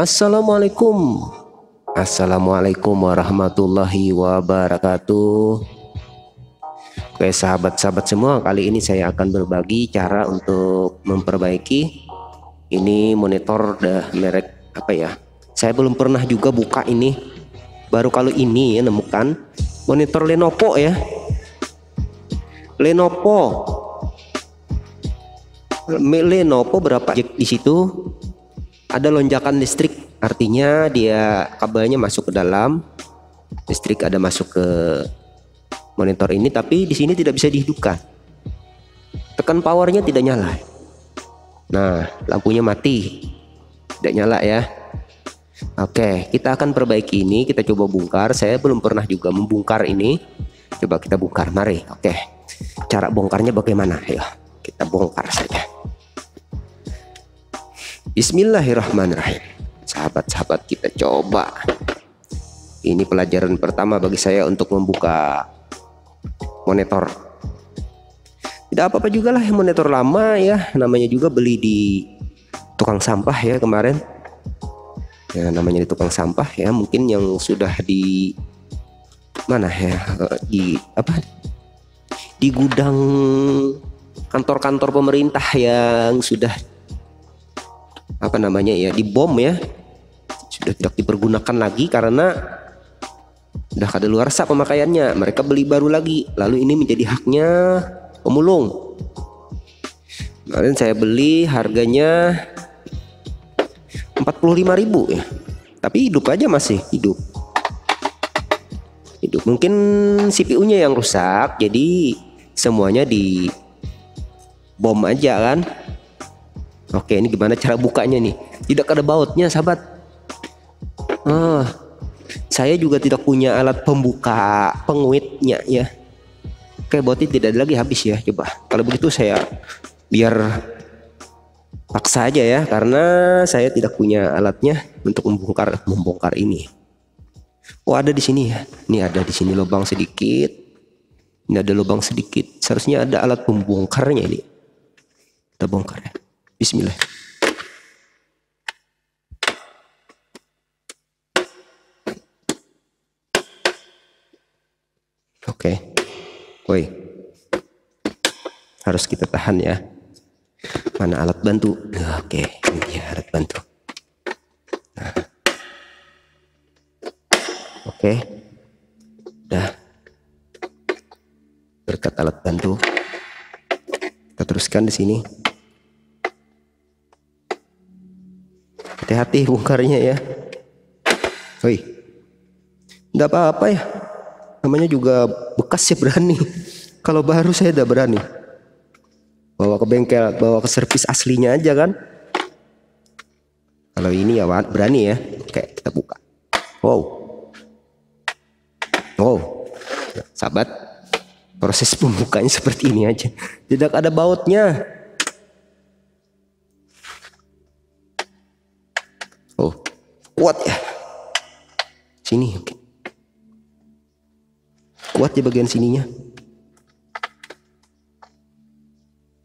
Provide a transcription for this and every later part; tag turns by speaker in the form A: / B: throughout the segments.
A: Assalamualaikum Assalamualaikum warahmatullahi wabarakatuh Oke sahabat-sahabat semua kali ini saya akan berbagi cara untuk memperbaiki Ini monitor dah merek apa ya Saya belum pernah juga buka ini Baru kalau ini ya nemukan Monitor Lenovo ya Lenovo Lenovo berapa di situ ada lonjakan listrik artinya dia kabelnya masuk ke dalam listrik ada masuk ke monitor ini tapi di sini tidak bisa dihidupkan tekan powernya tidak nyala nah lampunya mati tidak nyala ya oke kita akan perbaiki ini kita coba bongkar saya belum pernah juga membongkar ini coba kita bongkar mari oke cara bongkarnya bagaimana ayo kita bongkar saja Bismillahirrahmanirrahim. Sahabat-sahabat kita coba. Ini pelajaran pertama bagi saya untuk membuka monitor. Tidak apa-apa juga lah monitor lama ya. Namanya juga beli di tukang sampah ya kemarin. Ya namanya di tukang sampah ya. Mungkin yang sudah di mana ya eh, di apa di gudang kantor-kantor pemerintah yang sudah apa namanya ya di bom ya sudah tidak dipergunakan lagi karena sudah kada luar sah pemakaiannya mereka beli baru lagi lalu ini menjadi haknya pemulung kemarin saya beli harganya 45.000 ya tapi hidup aja masih hidup hidup mungkin CPU-nya yang rusak jadi semuanya di bom aja kan Oke, ini gimana cara bukanya nih? Tidak ada bautnya, sahabat. Ah, saya juga tidak punya alat pembuka penguitnya ya. Oke, bautnya tidak ada lagi habis ya. Coba kalau begitu saya biar paksa aja ya karena saya tidak punya alatnya untuk membongkar membongkar ini. Oh, ada di sini ya. Ini ada di sini lubang sedikit. Ini ada lubang sedikit. Seharusnya ada alat pembongkarnya ini. Kita bongkar ya. Bismillah. Oke. Okay. Woi. Harus kita tahan ya. Mana alat bantu? Oke, okay. ini dia alat bantu. Nah. Oke. Okay. Dah. Berkat alat bantu. Kita teruskan di sini. Hati-hati bongkarnya ya. hei, Enggak apa-apa ya. Namanya juga bekas sih ya, berani. Kalau baru saya tidak berani. Bawa ke bengkel, bawa ke servis aslinya aja kan. Kalau ini ya berani ya. Oke, kita buka. Wow. Wow. sahabat, proses pembukanya seperti ini aja. Tidak ada bautnya. Oh, kuat ya. Sini. Kuat ya bagian sininya.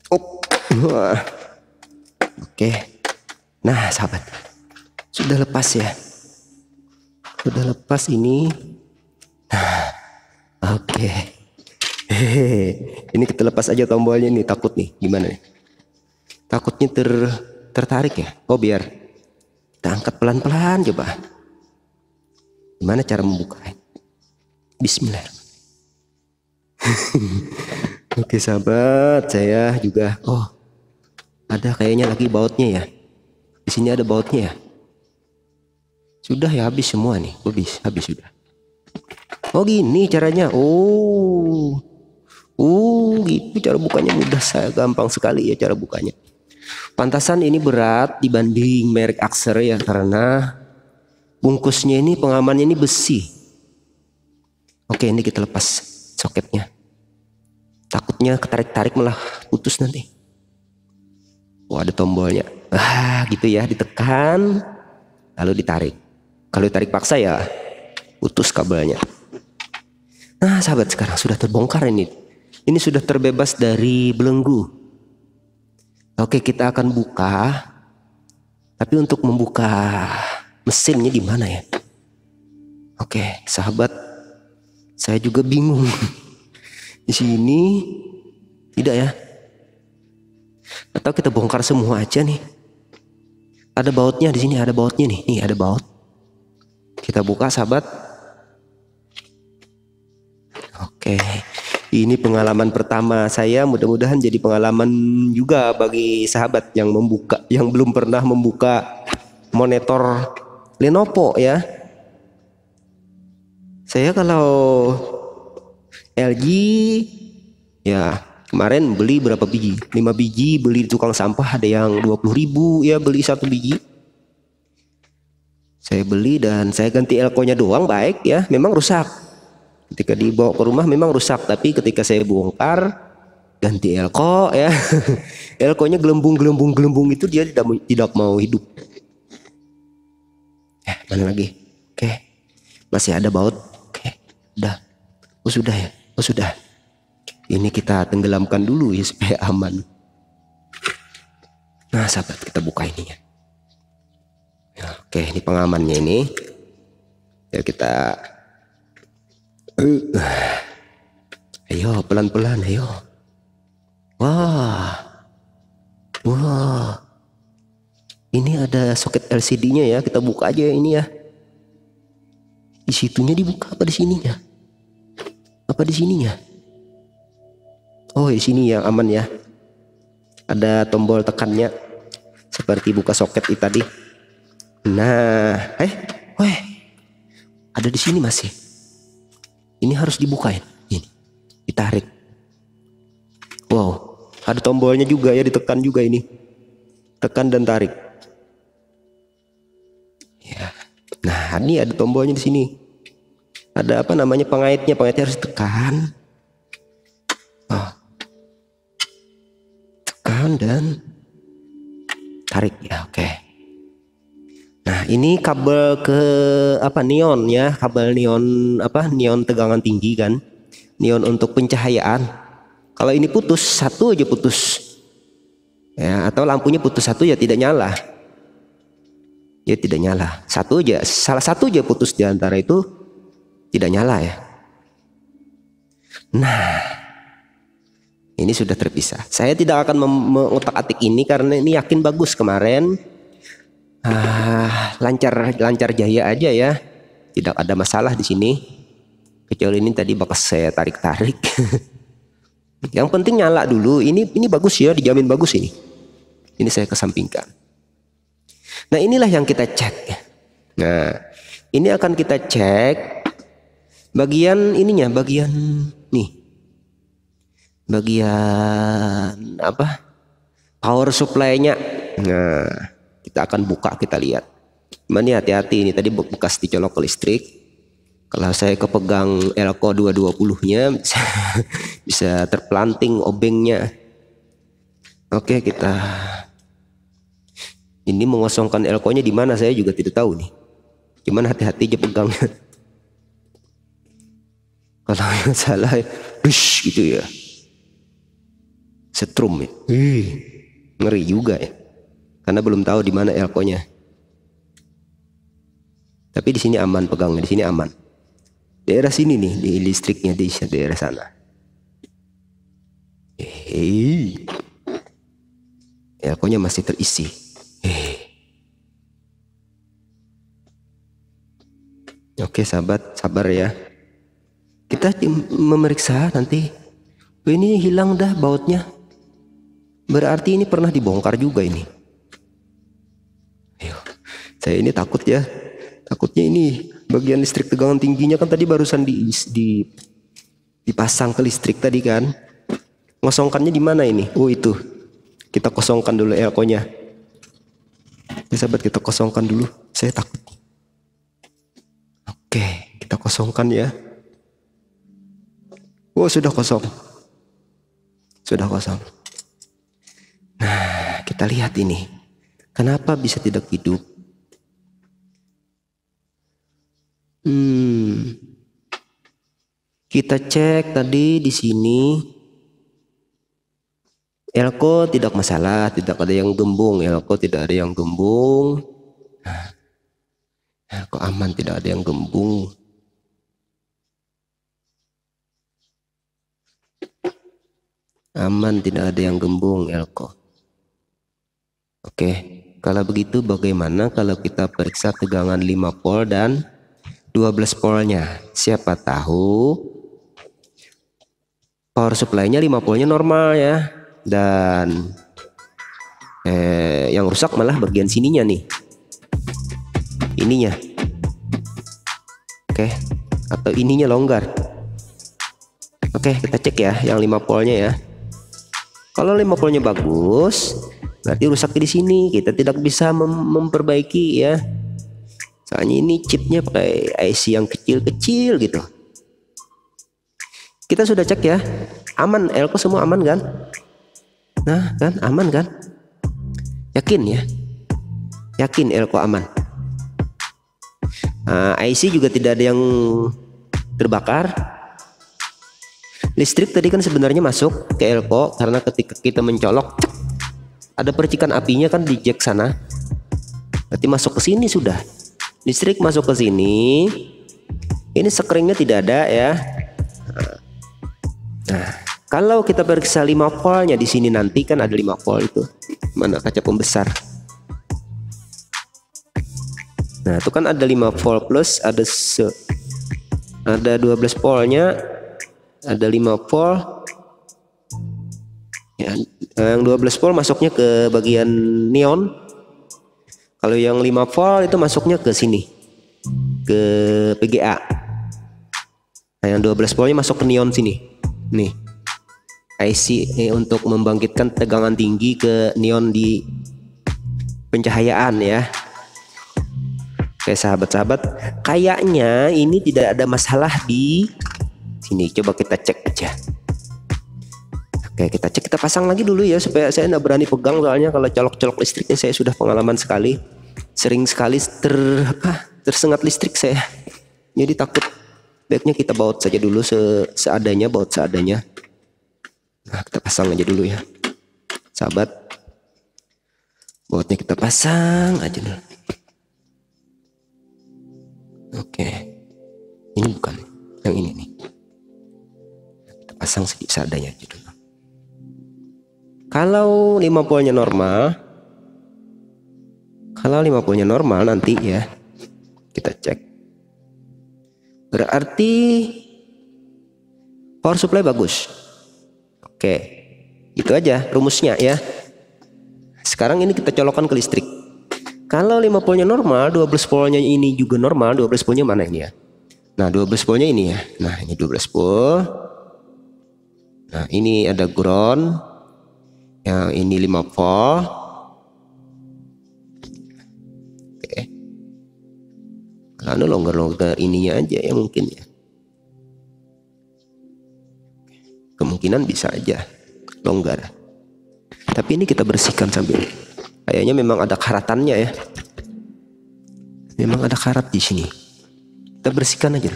A: Oh. Oke. Nah, sahabat. Sudah lepas ya. Sudah lepas ini. Nah. Oke. Hehehe. Ini kita lepas aja tombolnya nih, takut nih. Gimana nih? Takutnya ter tertarik ya. Oh, biar kita angkat pelan-pelan coba. Gimana cara membuka? Bismillah. Oke sahabat, saya juga. Oh, ada kayaknya lagi bautnya ya. Di sini ada bautnya ya. Sudah ya habis semua nih, oh, habis, habis sudah. Oh gini caranya. Oh, oh gitu cara bukanya mudah saya gampang sekali ya cara bukanya. Pantasan ini berat dibanding merek Axer ya karena bungkusnya ini pengamannya ini besi. Oke ini kita lepas soketnya. Takutnya ketarik-tarik malah putus nanti. Wah ada tombolnya. Ah gitu ya ditekan lalu ditarik. Kalau ditarik paksa ya putus kabelnya. Nah sahabat sekarang sudah terbongkar ini. Ini sudah terbebas dari belenggu Oke, kita akan buka. Tapi untuk membuka mesinnya di mana ya? Oke, sahabat, saya juga bingung. Di sini tidak ya? Atau kita bongkar semua aja nih. Ada bautnya di sini, ada bautnya nih. Nih ada baut. Kita buka sahabat. Oke ini pengalaman pertama saya mudah-mudahan jadi pengalaman juga bagi sahabat yang membuka yang belum pernah membuka monitor Lenovo ya saya kalau LG ya kemarin beli berapa biji 5 biji beli di tukang sampah ada yang 20.000 ribu ya beli satu biji saya beli dan saya ganti elko nya doang baik ya memang rusak Ketika dibawa ke rumah memang rusak, tapi ketika saya bongkar ganti elko ya. Elkonya gelembung-gelembung-gelembung itu dia tidak tidak mau hidup. eh, mana lagi? Oke. Masih ada baut. Oke. Udah. Oh sudah ya. Oh sudah. Ini kita tenggelamkan dulu ya supaya aman. Nah, sahabat kita buka ini ya. Nah, oke, ini pengamannya ini. Ya kita Eh. Ayo pelan-pelan ayo. Wah. Wah. Ini ada soket LCD-nya ya, kita buka aja ya ini ya. Di situnya dibuka apa di sininya? Apa di sininya? Oh, di sini yang aman ya. Ada tombol tekannya seperti buka soket itu tadi. Nah, eh, weh. Ada di sini masih. Ini harus dibukain. Ini. Ditarik. Wow. Ada tombolnya juga ya ditekan juga ini. Tekan dan tarik. Ya. Nah, ini ada tombolnya di sini. Ada apa namanya pengaitnya? Pengaitnya harus tekan. Oh. Tekan dan tarik ya, oke. Okay. Nah, ini kabel ke apa neon ya, kabel neon apa neon tegangan tinggi kan. Neon untuk pencahayaan. Kalau ini putus, satu aja putus. Ya, atau lampunya putus satu ya tidak nyala. Ya tidak nyala. Satu aja, salah satu aja putus di antara itu tidak nyala ya. Nah, ini sudah terpisah. Saya tidak akan mengutak-atik ini karena ini yakin bagus kemarin lancar ah, lancar lancar jaya aja ya. Tidak ada masalah di sini. Kecuali ini tadi bakal saya tarik-tarik. Yang penting nyala dulu. Ini ini bagus ya, dijamin bagus ini. Ini saya kesampingkan. Nah, inilah yang kita cek. Nah, ini akan kita cek bagian ininya, bagian nih. Bagian apa? Power supply-nya. Nah, kita akan buka kita lihat. Cuman ini hati-hati ini tadi bekas dicolok ke listrik. Kalau saya kepegang elko 220-nya bisa, bisa terplanting obengnya. Oke, kita ini mengosongkan elko nya dimana saya juga tidak tahu nih. Cuman hati-hati aja pegangnya. Kalau yang salah, dush gitu ya setrum ya. Ih, ngeri juga ya karena belum tahu di mana elkonya. Tapi di sini aman pegangnya, di sini aman. Daerah sini nih, di listriknya di daerah sana. Hei, elkonya masih terisi. Hei. Oke sahabat, sabar ya. Kita memeriksa nanti. Ini hilang dah bautnya. Berarti ini pernah dibongkar juga ini. Saya ini takut ya. Takutnya ini bagian listrik tegangan tingginya kan tadi barusan di, di dipasang ke listrik tadi kan. Ngosongkannya di mana ini? Oh itu. Kita kosongkan dulu elkonya. Ya sahabat kita kosongkan dulu. Saya takut. Oke, kita kosongkan ya. Oh sudah kosong. Sudah kosong. Nah, kita lihat ini. Kenapa bisa tidak hidup? Hmm. Kita cek tadi di sini elko tidak masalah, tidak ada yang gembung, elko tidak ada yang gembung. Elko aman tidak ada yang gembung? Aman tidak ada yang gembung, elko. Oke, kalau begitu bagaimana kalau kita periksa tegangan 5 volt dan 12 polnya. Siapa tahu power supply-nya 5 polnya normal ya. Dan eh, yang rusak malah bagian sininya nih. Ininya. Oke, atau ininya longgar. Oke, kita cek ya yang lima polnya ya. Kalau lima polnya bagus, berarti rusak di sini. Kita tidak bisa mem memperbaiki ya Soalnya ini chipnya pakai IC yang kecil-kecil gitu. Kita sudah cek ya, aman Elko semua aman kan? Nah kan aman kan? Yakin ya? Yakin Elko aman? Uh, ah, IC juga tidak ada yang terbakar. Listrik tadi kan sebenarnya masuk ke elko karena ketika kita mencolok ada percikan apinya kan di jack sana. Berarti masuk ke sini sudah listrik masuk ke sini ini sekeringnya tidak ada ya nah kalau kita periksa 5 voltnya di sini nanti kan ada 5 volt itu mana kaca pembesar nah itu kan ada 5 volt plus ada se ada 12 voltnya ada 5 volt ya, yang 12 volt masuknya ke bagian neon kalau yang 5 volt itu masuknya ke sini. Ke PGA. Nah, yang 12 voltnya masuk ke neon sini. Nih. IC eh, untuk membangkitkan tegangan tinggi ke neon di pencahayaan ya. Oke sahabat-sahabat, kayaknya ini tidak ada masalah di sini. Coba kita cek aja. Oke kita cek kita pasang lagi dulu ya supaya saya tidak berani pegang soalnya kalau colok-colok listriknya saya sudah pengalaman sekali sering sekali ter apa tersengat listrik saya jadi takut baiknya kita baut saja dulu se seadanya baut seadanya nah kita pasang aja dulu ya sahabat bautnya kita pasang aja dulu oke ini bukan yang ini nih kita pasang sedikit seadanya aja dulu kalau 50-nya normal, kalau 50-nya normal nanti ya, kita cek. Berarti power supply bagus. Oke. Itu aja rumusnya ya. Sekarang ini kita colokan ke listrik. Kalau 5 nya normal, 12 nya ini juga normal, 12 nya mana ini ya? Nah, 12 nya ini ya. Nah, ini 12 volt. Nah, ini ada ground, yang ini 5 volt oke karena longgar-longgar ininya aja ya mungkin ya kemungkinan bisa aja longgar tapi ini kita bersihkan sambil kayaknya memang ada karatannya ya memang ada karat di sini kita bersihkan aja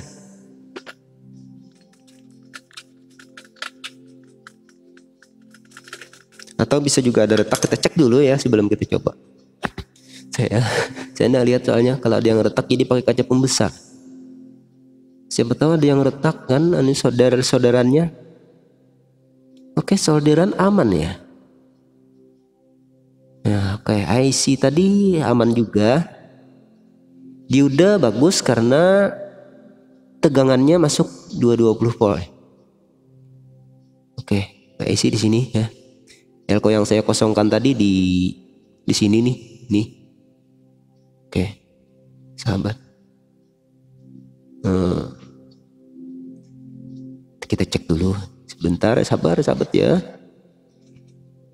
A: atau bisa juga ada retak kita cek dulu ya sebelum kita coba saya ya. saya nggak lihat soalnya kalau ada yang retak jadi pakai kaca pembesar siapa tahu ada yang retak kan ini saudara saudaranya oke solderan aman ya nah oke IC tadi aman juga dioda bagus karena tegangannya masuk 220 volt oke IC di sini ya telco yang saya kosongkan tadi di di sini nih nih oke sahabat hmm. Eh, kita cek dulu sebentar sabar sahabat ya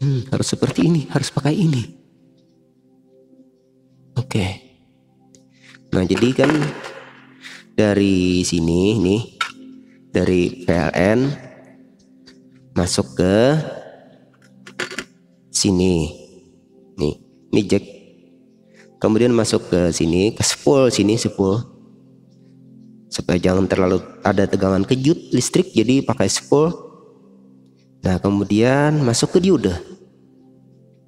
A: hmm, harus seperti ini harus pakai ini oke nah jadi kan dari sini nih dari PLN masuk ke sini. Nih, ini jack. Kemudian masuk ke sini, ke spool sini, spool. Supaya jangan terlalu ada tegangan kejut listrik, jadi pakai spool. Nah, kemudian masuk ke diode.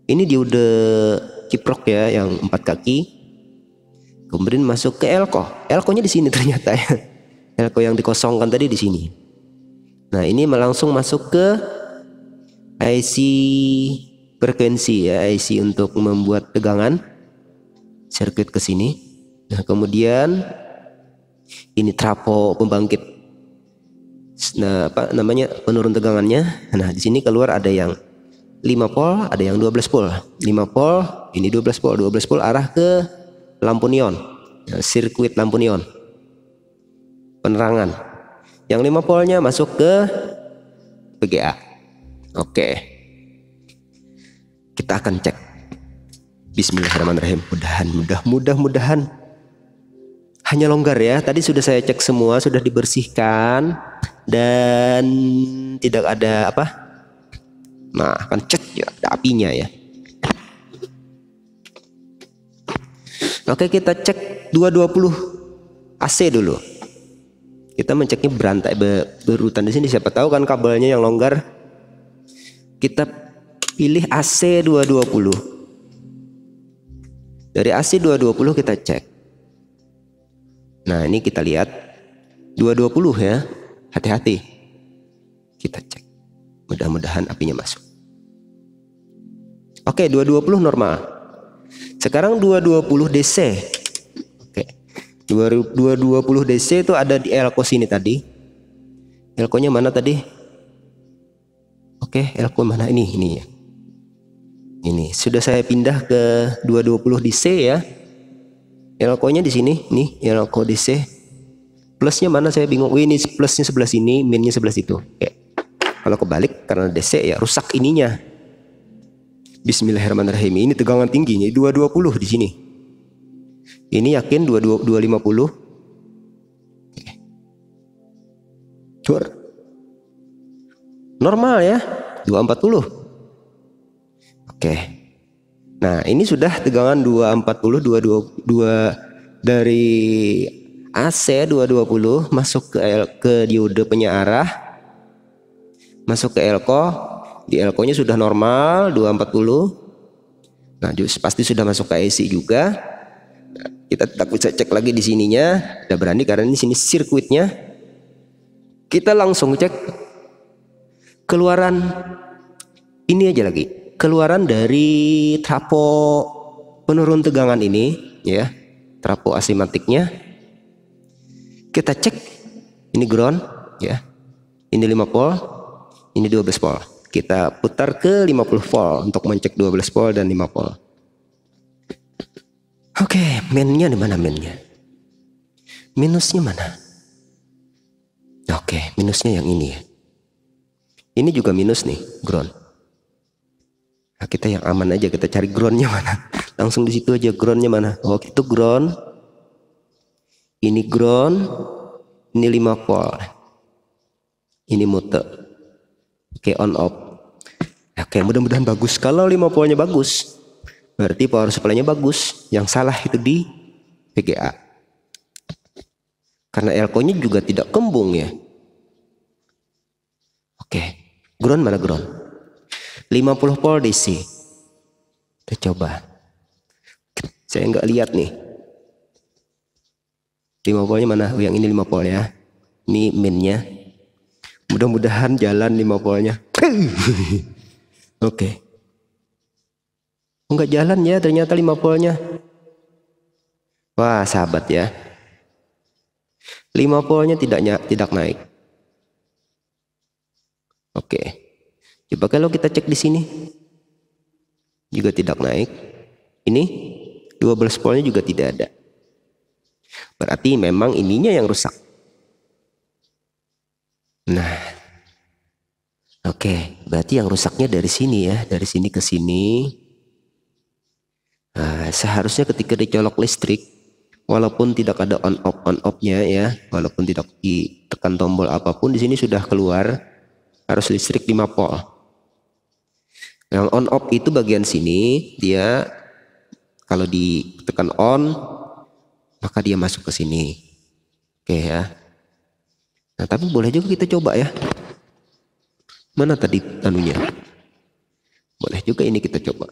A: Ini diode kiprok ya yang empat kaki. Kemudian masuk ke elko. Elko-nya di sini ternyata ya. Elko yang dikosongkan tadi di sini. Nah, ini langsung masuk ke IC frekuensi ya IC untuk membuat tegangan sirkuit ke sini. Nah, kemudian ini trafo pembangkit nah apa namanya penurun tegangannya. Nah, di sini keluar ada yang 5 volt, ada yang 12 volt. 5 volt, ini 12 volt, 12 volt arah ke lampu neon. Nah, ya, sirkuit lampu neon. Penerangan. Yang 5 voltnya masuk ke PGA. Oke. Okay. Kita akan cek. Bismillahirrahmanirrahim. Mudahan, mudah, mudah, mudahan. Hanya longgar ya. Tadi sudah saya cek semua, sudah dibersihkan dan tidak ada apa? Nah, akan cek ya, ada apinya ya. Oke, kita cek 220 AC dulu. Kita menceknya berantai berurutan di sini siapa tahu kan kabelnya yang longgar. Kita pilih AC220. Dari AC220 kita cek. Nah, ini kita lihat 220 ya. Hati-hati. Kita cek. Mudah-mudahan apinya masuk. Oke, 220 normal. Sekarang 220 DC. Oke. 220 DC itu ada di elko sini tadi. Elkonya mana tadi? Oke, elko mana ini? Ini ya. Ini sudah saya pindah ke 220 di C ya. Elko-nya di sini, nih Elko di C. Plusnya mana saya bingung. Oh, ini plusnya sebelah sini, minnya sebelah situ. Oke. Kalau kebalik karena DC ya rusak ininya. Bismillahirrahmanirrahim. Ini tegangan tingginya 220 di sini. Ini yakin 250 Normal ya, 240. Oke. Nah, ini sudah tegangan 240 222 dari AC 220 masuk ke L, ke diode penyearah masuk ke elko di elkonya sudah normal 240 nah pasti sudah masuk ke AC juga nah, kita tetap bisa cek lagi di sininya tidak berani karena di sini sirkuitnya kita langsung cek keluaran ini aja lagi keluaran dari trapo penurun tegangan ini ya, trapo asimatiknya. Kita cek ini ground ya. Ini 5 volt, ini 12 volt. Kita putar ke 50 volt untuk mencek 12 volt dan 5 volt. Oke, okay, mainnya di mana mainnya? Minusnya mana? Oke, minusnya yang ini ya. Ini juga minus nih, ground. Nah, kita yang aman aja kita cari groundnya mana langsung di situ aja groundnya mana oh itu ground ini ground ini lima pol ini mute oke on off oke mudah-mudahan bagus kalau lima polnya bagus berarti power supply-nya bagus yang salah itu di PGA karena elko nya juga tidak kembung ya oke ground mana ground 50 polisi. Kita coba. Saya nggak lihat nih. 5 polnya mana? Oh, yang ini 5 pol ya. Ini minnya. Mudah-mudahan jalan 5 polnya. Oke. Okay. Oh, Enggak jalan ya ternyata 5 polnya. Wah, sahabat ya. 5 polnya tidak tidak naik. Oke. Okay. Coba kalau kita cek di sini juga tidak naik. Ini 12 polnya juga tidak ada. Berarti memang ininya yang rusak. Nah. Oke, okay. berarti yang rusaknya dari sini ya, dari sini ke sini. Nah, seharusnya ketika dicolok listrik walaupun tidak ada on off on offnya ya, walaupun tidak ditekan tombol apapun di sini sudah keluar harus listrik 5 volt. Yang on off itu bagian sini dia kalau ditekan on maka dia masuk ke sini. Oke ya. Nah, tapi boleh juga kita coba ya. Mana tadi anunya? Boleh juga ini kita coba.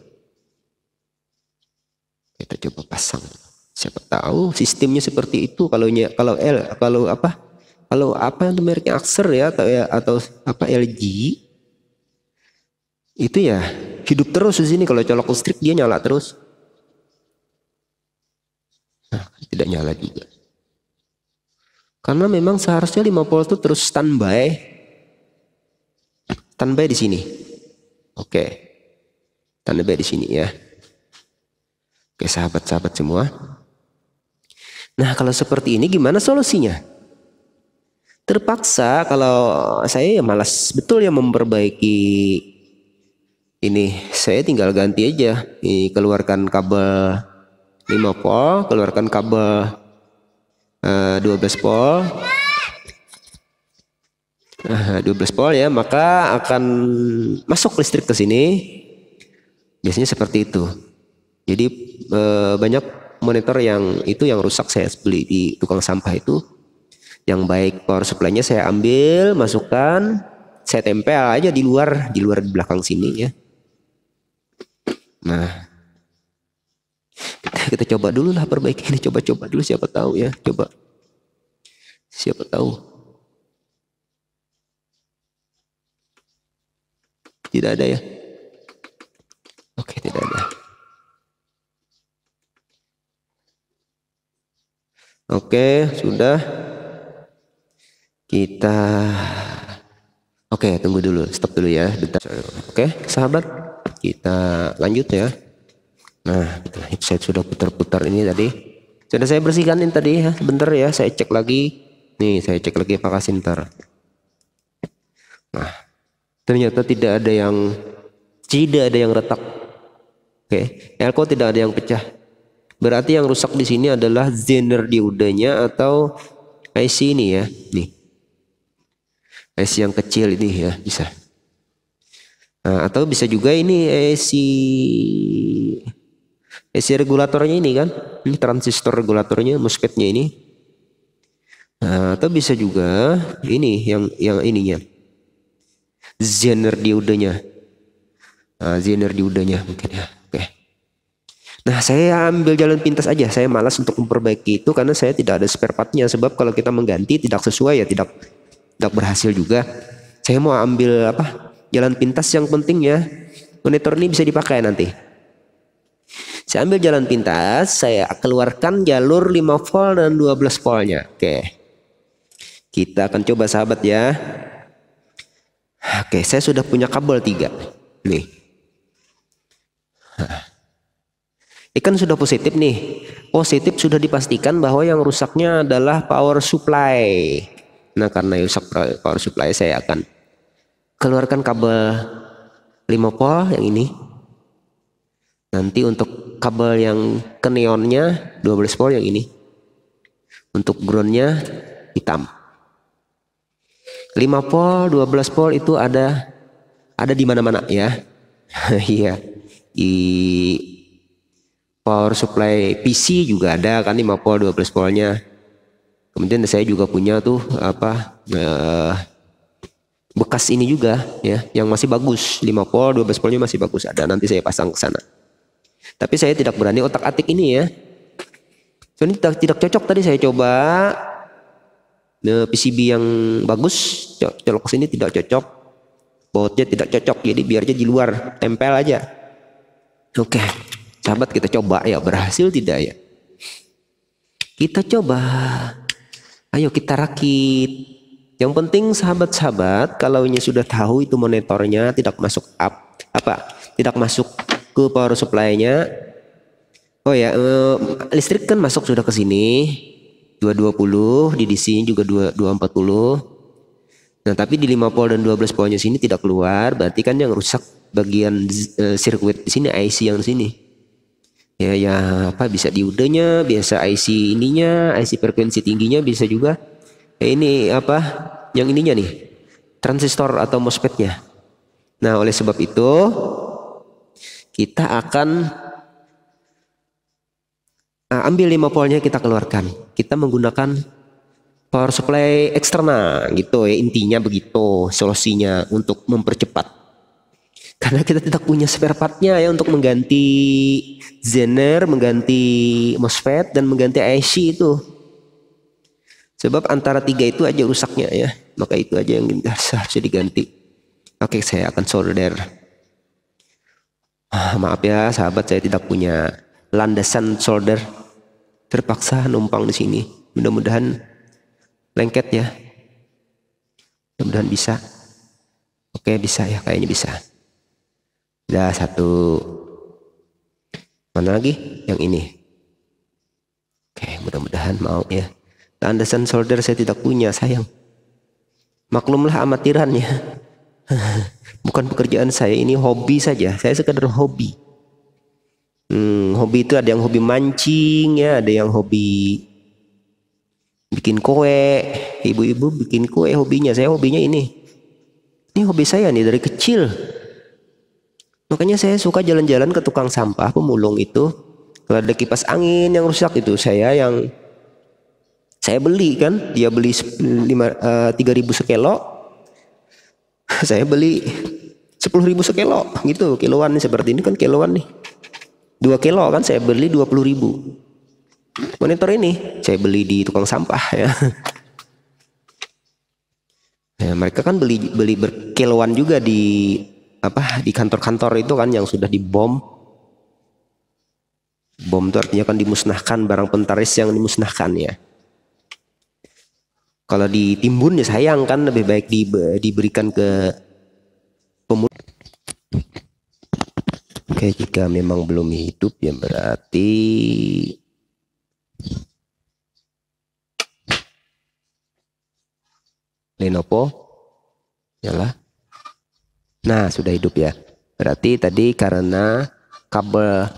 A: Kita coba pasang. Siapa tahu sistemnya seperti itu kalau kalau L kalau apa? Kalau apa yang merknya Acer ya atau ya, atau apa LG itu ya hidup terus di sini kalau colok listrik dia nyala terus. Nah, tidak nyala juga. Karena memang seharusnya 5 volt itu terus standby. Standby di sini. Oke. Standby di sini ya. Oke, sahabat-sahabat semua. Nah, kalau seperti ini gimana solusinya? Terpaksa kalau saya ya malas betul ya memperbaiki ini saya tinggal ganti aja ini keluarkan kabel 5 volt keluarkan kabel uh, eh, 12 volt uh, 12 volt ya maka akan masuk listrik ke sini biasanya seperti itu jadi uh, banyak monitor yang itu yang rusak saya beli di tukang sampah itu yang baik power supply-nya saya ambil masukkan saya tempel aja di luar di luar di belakang sini ya Nah, kita, kita coba dulu lah perbaiki ini, coba-coba dulu siapa tahu ya, coba. Siapa tahu. Tidak ada ya? Oke, tidak ada. Oke, sudah. Kita Oke, tunggu dulu, stop dulu ya. Bentar. Oke, sahabat kita lanjut ya. Nah, saya sudah putar-putar ini tadi. Sudah saya bersihkan ini tadi ya. Bentar ya, saya cek lagi. Nih, saya cek lagi apakah sinter. Nah, ternyata tidak ada yang tidak ada yang retak. Oke, elko tidak ada yang pecah. Berarti yang rusak di sini adalah zener udahnya atau IC ini ya. Nih. IC yang kecil ini ya, bisa. Nah, atau bisa juga ini eh, si eh, si regulatornya ini kan, ini transistor regulatornya, MOSFETnya ini. Nah, atau bisa juga ini yang yang ininya. Zener diodenya. Nah, zener diodenya mungkin ya. Oke. Nah, saya ambil jalan pintas aja. Saya malas untuk memperbaiki itu karena saya tidak ada spare partnya sebab kalau kita mengganti tidak sesuai ya tidak tidak berhasil juga. Saya mau ambil apa? Jalan pintas yang penting ya. Monitor ini bisa dipakai nanti. Saya ambil jalan pintas, saya keluarkan jalur 5 volt dan 12 voltnya. Oke. Kita akan coba sahabat ya. Oke, saya sudah punya kabel 3. Nih. Ikan sudah positif nih. Positif sudah dipastikan bahwa yang rusaknya adalah power supply. Nah, karena rusak power supply saya akan keluarkan kabel 5 volt yang ini nanti untuk kabel yang ke neonnya 12 volt yang ini untuk groundnya hitam 5 volt 12 volt itu ada ada di mana-mana ya iya di power supply PC juga ada kan 5 volt 12 voltnya kemudian saya juga punya tuh apa eh, bekas ini juga ya yang masih bagus 5 pol 12 polnya masih bagus ada nanti saya pasang ke sana tapi saya tidak berani otak atik ini ya soalnya tidak, tidak cocok tadi saya coba nah, PCB yang bagus colok sini tidak cocok bautnya tidak cocok jadi biarnya di luar tempel aja oke okay. sahabat kita coba ya berhasil tidak ya kita coba ayo kita rakit yang penting sahabat-sahabat kalau ini sudah tahu itu monitornya tidak masuk up apa? Tidak masuk ke power supply-nya. Oh ya, eh, listrik kan masuk sudah ke sini. 220 di DC juga 240. Nah, tapi di 5 volt dan 12 voltnya sini tidak keluar, berarti kan yang rusak bagian eh, sirkuit di sini IC yang di sini. Ya ya apa bisa diudenya, biasa IC ininya, IC frekuensi tingginya bisa juga Eh, ini apa yang ininya nih transistor atau mosfetnya. Nah, oleh sebab itu kita akan ah, ambil 5 voltnya kita keluarkan. Kita menggunakan power supply eksternal gitu ya intinya begitu solusinya untuk mempercepat karena kita tidak punya spare partnya ya untuk mengganti zener, mengganti MOSFET dan mengganti IC itu. Sebab antara tiga itu aja rusaknya ya. Maka itu aja yang harus diganti. Oke saya akan solder. Ah, maaf ya sahabat saya tidak punya landasan solder. Terpaksa numpang di sini. Mudah-mudahan lengket ya. Mudah-mudahan bisa. Oke bisa ya kayaknya bisa. Ya satu. Mana lagi? Yang ini. Oke mudah-mudahan mau ya. Tandasan solder saya tidak punya, sayang. Maklumlah amatirannya. Bukan pekerjaan saya, ini hobi saja. Saya sekadar hobi. Hmm, hobi itu ada yang hobi mancing ya, ada yang hobi bikin kue. Ibu-ibu bikin kue hobinya. Saya hobinya ini. Ini hobi saya nih dari kecil. Makanya saya suka jalan-jalan ke tukang sampah pemulung itu. Kalau ada kipas angin yang rusak itu saya yang saya beli kan, dia beli eh, tiga ribu sekilo, saya beli sepuluh ribu sekilo gitu kiloan nih seperti ini kan kiloan nih dua kilo kan saya beli dua puluh ribu monitor ini saya beli di tukang sampah ya Ya, mereka kan beli beli berkiloan juga di apa di kantor-kantor itu kan yang sudah dibom. Bom itu artinya kan dimusnahkan barang pentaris yang dimusnahkan ya. Kalau ditimbun ya sayang kan lebih baik di, diberikan ke pemuda. Oke, jika memang belum hidup ya berarti Lenovo yalah. Nah, sudah hidup ya. Berarti tadi karena kabel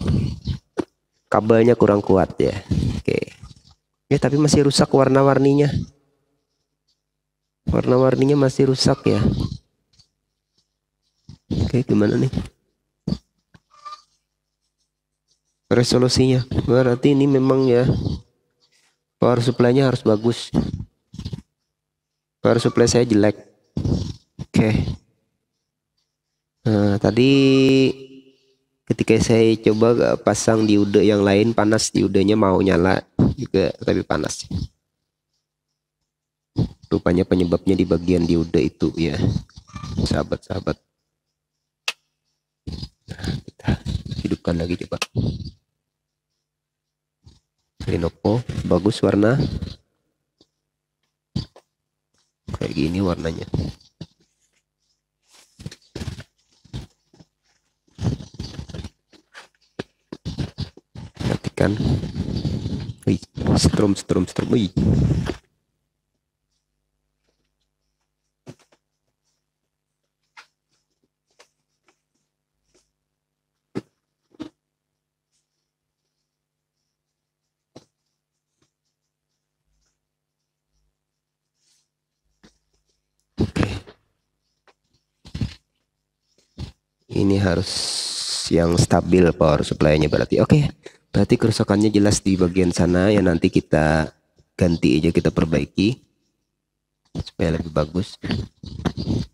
A: kabelnya kurang kuat ya. Oke. Ya, tapi masih rusak warna-warninya warna-warninya masih rusak ya oke gimana nih resolusinya berarti ini memang ya power supply-nya harus bagus power supply saya jelek oke nah tadi ketika saya coba eh, pasang di diode yang lain panas di diodenya mau nyala juga tapi panas Rupanya penyebabnya di bagian dioda itu ya. Sahabat-sahabat. Nah, kita hidupkan lagi coba. Lenovo bagus warna kayak gini warnanya perhatikan wih strom strom strom wih ini harus yang stabil power supply-nya berarti. Oke, okay. berarti kerusakannya jelas di bagian sana ya nanti kita ganti aja kita perbaiki supaya lebih bagus.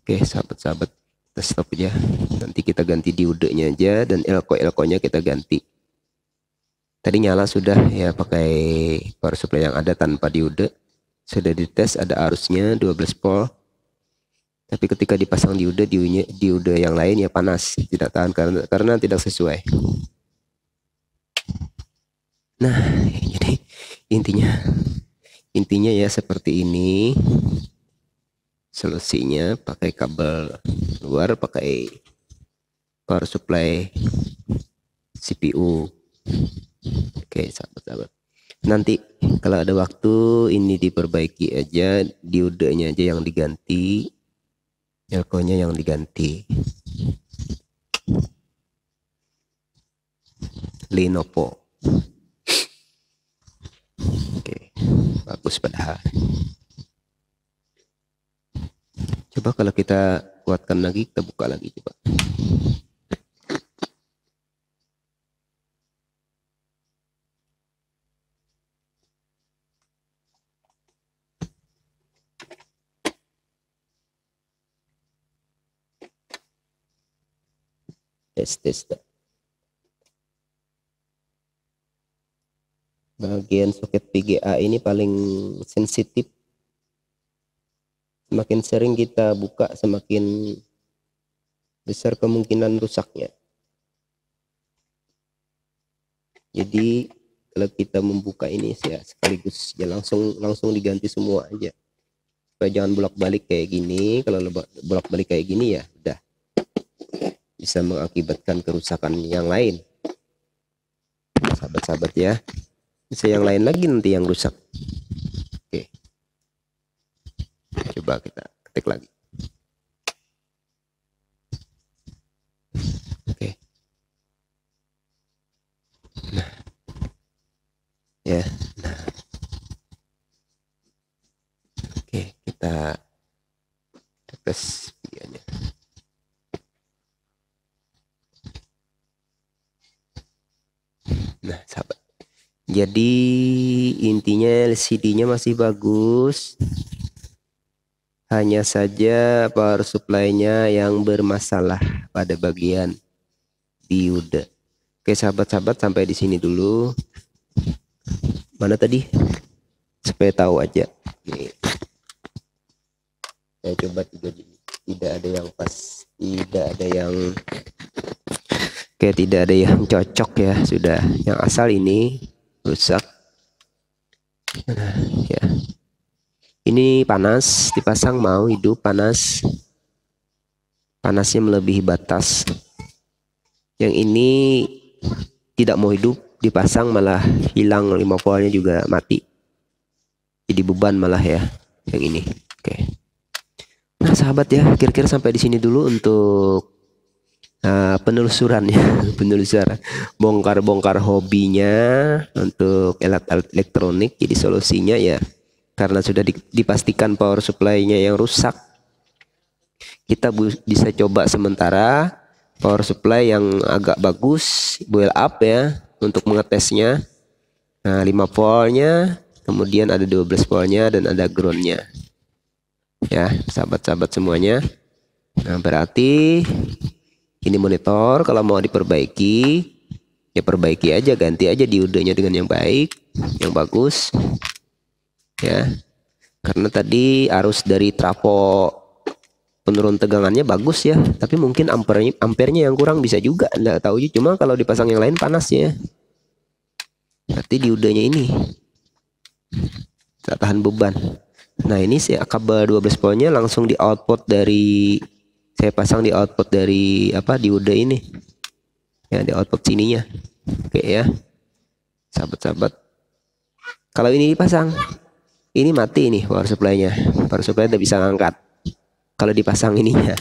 A: Oke, okay, sahabat-sahabat, kita stop aja. Nanti kita ganti diodenya aja dan elko-elkonya kita ganti. Tadi nyala sudah ya pakai power supply yang ada tanpa diode. Sudah dites ada arusnya 12 volt tapi ketika dipasang di udah di, di udah yang lain ya panas, tidak tahan karena karena tidak sesuai. Nah, jadi intinya intinya ya seperti ini. Solusinya pakai kabel luar, pakai power supply CPU. Oke, sahabat-sahabat. Nanti kalau ada waktu ini diperbaiki aja diodanya aja yang diganti elkonya yang diganti Lenovo oke bagus padahal coba kalau kita kuatkan lagi kita buka lagi coba testes. Bagian soket PGA ini paling sensitif. Semakin sering kita buka, semakin besar kemungkinan rusaknya. Jadi kalau kita membuka ini ya sekaligus ya langsung langsung diganti semua aja supaya jangan bolak-balik kayak gini kalau bolak-balik kayak gini ya udah bisa mengakibatkan kerusakan yang lain sahabat-sahabat ya bisa yang lain lagi nanti yang rusak oke coba kita ketik lagi oke nah ya nah oke kita tes Nah, sahabat. Jadi intinya LCD-nya masih bagus. Hanya saja power supply-nya yang bermasalah pada bagian diode Oke, sahabat-sahabat sampai di sini dulu. Mana tadi? Supaya tahu aja. Nih. Saya coba tiga jenis. Tidak ada yang pas, tidak ada yang Oke, tidak ada yang cocok ya, sudah. Yang asal ini rusak. Nah, ya. Ini panas, dipasang mau hidup panas. Panasnya melebihi batas. Yang ini tidak mau hidup, dipasang malah hilang lima voltnya juga mati. Jadi beban malah ya, yang ini. Oke. Nah, sahabat ya, kira-kira sampai di sini dulu untuk Eh, penelusuran ya penelusuran, bongkar-bongkar hobinya untuk alat-alat elektronik. Jadi solusinya ya karena sudah dipastikan power supply-nya yang rusak, kita bisa coba sementara power supply yang agak bagus, boil up ya untuk mengetesnya. Nah, 5 voltnya, kemudian ada 12 voltnya dan ada groundnya. Ya, sahabat-sahabat semuanya. Nah, berarti ini monitor kalau mau diperbaiki ya perbaiki aja ganti aja diodenya dengan yang baik yang bagus ya karena tadi arus dari trafo penurun tegangannya bagus ya tapi mungkin ampernya ampernya yang kurang bisa juga enggak tahu juga cuma kalau dipasang yang lain panas ya berarti diodenya ini tak tahan beban nah ini sih kabel 12 poinnya langsung di output dari saya pasang di output dari apa di udah ini ya di output sininya oke ya sahabat-sahabat kalau ini dipasang ini mati nih power supply-nya power supply tidak bisa ngangkat kalau dipasang ininya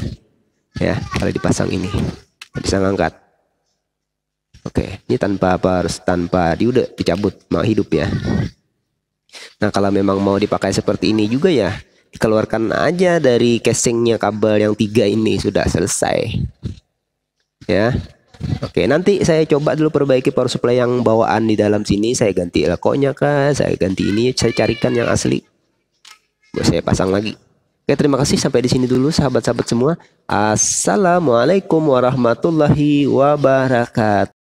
A: ya kalau dipasang ini bisa ngangkat oke ini tanpa harus tanpa udah dicabut mau hidup ya nah kalau memang mau dipakai seperti ini juga ya keluarkan aja dari casingnya kabel yang tiga ini sudah selesai ya Oke, nanti saya coba dulu perbaiki power supply yang bawaan di dalam sini. Saya ganti lekoknya kah, saya ganti ini, saya carikan yang asli. Buat saya pasang lagi. Oke, terima kasih sampai di sini dulu sahabat-sahabat semua. Assalamualaikum warahmatullahi wabarakatuh.